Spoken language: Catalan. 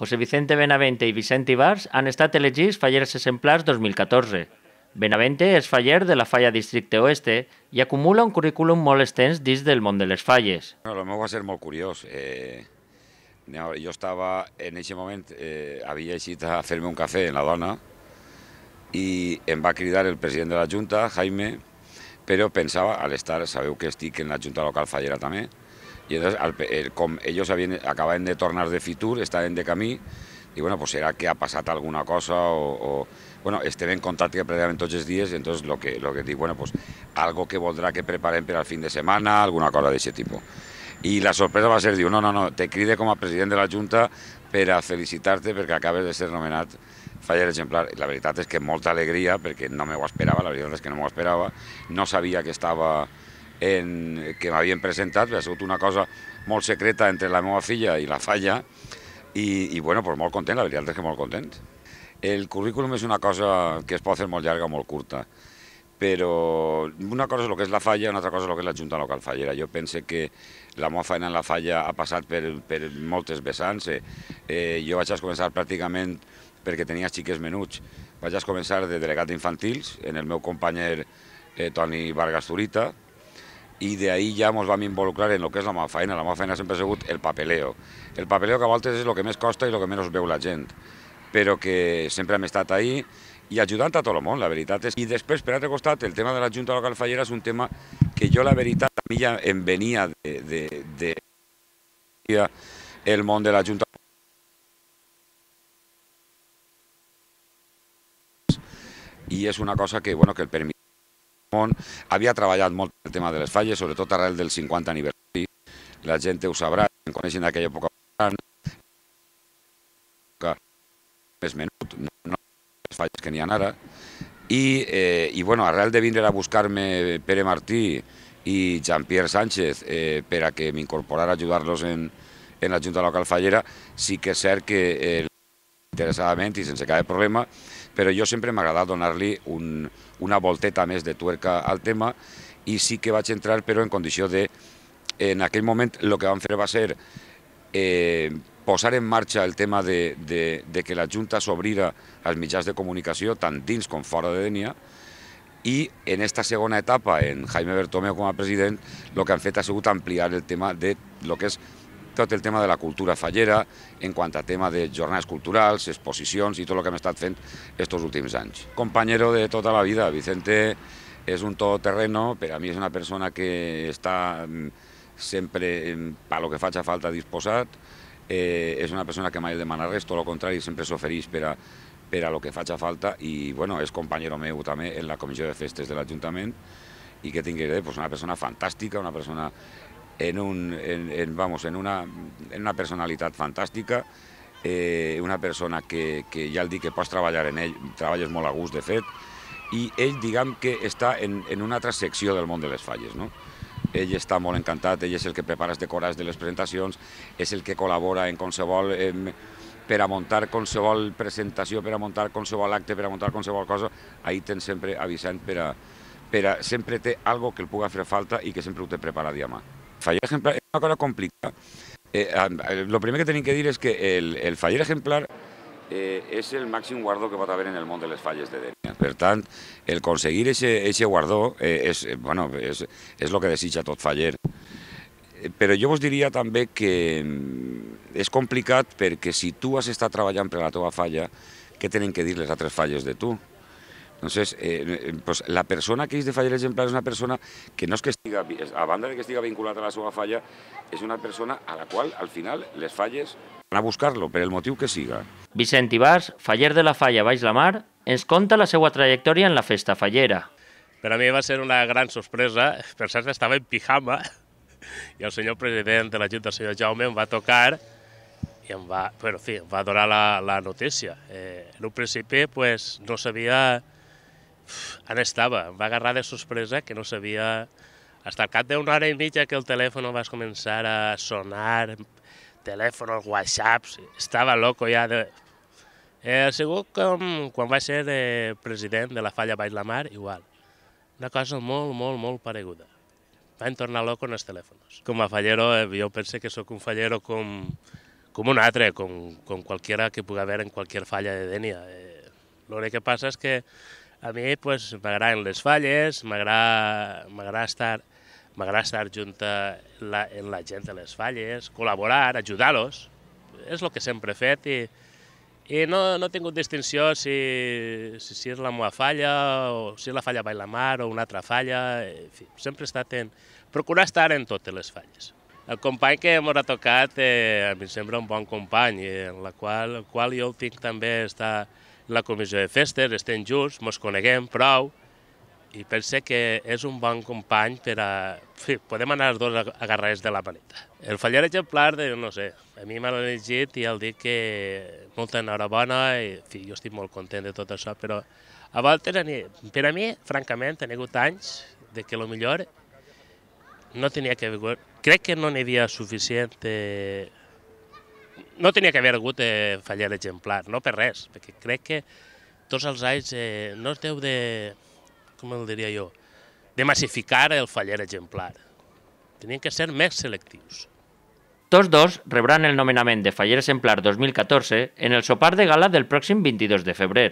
José Vicente Benavente i Vicent Ibars han estat elegits fallers exemplars 2014. Benavente és faller de la falla districte oeste i acumula un currículum molt extens dins del món de les falles. No, el meu va ser molt curiós. Eh, jo estava, en aquest moment, eh, havia eixit a fer-me un cafè en la dona i em va cridar el president de la Junta, Jaime, però pensava, a l'estar, sabeu que estic en la Junta Local Fallera també, Y entonces, al, el, com, ellos havien, acabaven de tornar de Fitur, estaven de camí, i bueno, pues será que ha passat alguna cosa o, o bueno, estem en contacte pràcticament tots els dies, entonces lo que, lo que dic, bueno, pues algo que voldrà que preparem per al fin de setmana, alguna cosa d'aquest tipus. I la sorpresa va ser, diu, no, no, no, te cride com a president de la Junta per a felicitar-te perquè acabes de ser nomenat faller exemplar. La veritat és que molta alegria, perquè no me ho esperava, la veritat és que no m'ho esperava, no sabia que estava en, que m'havien presentat, ha sigut una cosa molt secreta entre la meva filla i la falla, i, i bueno, pues molt content, la veritat és que molt content. El currículum és una cosa que es pot fer molt llarga o molt curta, però una cosa és el que és la falla, una altra cosa és el que és la Junta Local Fallera. Jo penso que la meva feina en la falla ha passat per, per moltes vessants. Eh, eh, jo vaig començar pràcticament perquè tenia xiques menuts. Vaig començar de delegat d'infantils en el meu companyer eh, Toni Vargas Turita, y de ahí ya vam involucrar en lo que és la mafaina. La mafaina sempre ha sigut el papeleo. El papeleo que a voltes és el que més costa i el que menys veu la gent, però que sempre hem estat ahí i ajudant a tot el món, la veritat és. I després, per altre costat, el tema de la Junta Local Fallera és un tema que jo, la veritat, a mi ja em venia de, de, de el món de la Junta i és una cosa que, bueno, que el permís món. Havia treballat molt el tema de les falles, sobretot arrel del 50 aniversari. La gent ho sabrà, en coneixen d'aquella època gran. més menut, no les falles que n'hi ha ara. I, eh, I, bueno, arrel de vindre a buscar-me Pere Martí i Jean-Pierre Sánchez eh, per a que m'incorporara a ajudar-los en, en la Junta Local Fallera, sí que és cert que eh, desinteressadament i sense cap problema, però jo sempre m'ha agradat donar-li un, una volteta més de tuerca al tema i sí que vaig entrar però en condició de... En aquell moment el que vam fer va ser eh, posar en marxa el tema de, de, de que la Junta s'obrira als mitjans de comunicació, tant dins com fora de Denia, i en aquesta segona etapa, en Jaime Bertomeu com a president, el que han fet ha sigut ampliar el tema de lo que és tot el tema de la cultura fallera, en quant a tema de jornades culturals, exposicions i tot el que hem estat fent aquests últims anys. Companyero de tota la vida, Vicente és un todoterreno, per a mi és una persona que està mm, sempre, mm, pel lo que faig a falta, disposat, eh, és una persona que mai demana res, tot el contrari, sempre s'ofereix per a per a lo que faig a falta i bueno, és companyero meu també en la comissió de festes de l'Ajuntament i que tingui eh, pues, una persona fantàstica, una persona en, un, en, en, vamos, en, una, en una personalitat fantàstica, eh, una persona que, que ja el dic que pots treballar en ell, treballes molt a gust, de fet, i ell, diguem que està en, en una altra secció del món de les falles, no? Ell està molt encantat, ell és el que prepara els decorats de les presentacions, és el que col·labora en qualsevol... Eh, per a muntar qualsevol presentació, per a muntar qualsevol acte, per a muntar qualsevol cosa, ahí tens sempre avisant per a, per a... Sempre té algo que el puga fer falta i que sempre ho té preparat a mà fallar ejemplar es una cosa complicada. Eh, lo primer que tenim que dir és que el, el faller ejemplar eh, és el màxim guardó que a haber en el món de les falles de Denia. Per tant, el conseguir ese, ese guardó eh, és, eh, bueno, és, és lo que desitja tot faller. Eh, però jo vos diria també que mm, és complicat perquè si tu has estat treballant per la teva falla, què tenen que dir les altres falles de tu? Entonces, eh, eh, pues la persona que es de fallar ejemplar es una persona que no es que estiga, a banda de que estiga vinculada a la seva falla, és una persona a la qual al final les falles van a buscarlo, pero el motiu que siga. Vicent Ibars, faller de la falla Baix la Mar, ens conta la seva trajectòria en la festa fallera. Per a mi va ser una gran sorpresa, per cert estava en pijama i el senyor president de la Junta, el senyor Jaume, em va tocar i em va, bueno, fi, em va donar la, la notícia. Eh, en un principi pues, no sabia en estava? Em va agarrar de sorpresa que no sabia... Hasta al cap d'una hora i mitja que el telèfon va començar a sonar, telèfons, whatsapps, estava loco ja de... Eh, segur com quan va ser eh, president de la Falla Baix la Mar, igual. Una cosa molt, molt, molt pareguda. Van tornar loco en els telèfons. Com a fallero, eh, jo pense que sóc un fallero com, com un altre, com, com qualquiera que pugui haver en qualsevol falla de Dènia. Eh, L'únic que passa és que a mi pues, m'agraden les falles, m'agrada estar, m'agrada estar junta la, en la gent de les falles, col·laborar, ajudar-los, és el que sempre he fet i, i no, no he tingut distinció si, si, si és la meva falla, o si és la falla Bailamar o una altra falla, en fi, sempre he estat en... procurar estar en totes les falles. El company que m'ho ha tocat, eh, a mi sembla un bon company, eh, en la qual, el qual jo tinc també està, la comissió de festes, estem junts, ens coneguem prou, i pense que és un bon company per a... fi, podem anar els dos agarrats de la paleta. El fallar exemplar, de, no sé, a mi m'ha elegit i el dic que molta enhorabona i fi, jo estic molt content de tot això, però a voltes, per a mi, francament, han hagut anys de que lo millor no tenia que haver... Crec que no n'hi havia suficient eh, no tenia que haver hagut eh, faller exemplar, no per res, perquè crec que tots els anys eh, no es deu de, com el diria jo, de massificar el faller exemplar. Tenien que ser més selectius. Tots dos rebran el nomenament de faller exemplar 2014 en el sopar de gala del pròxim 22 de febrer.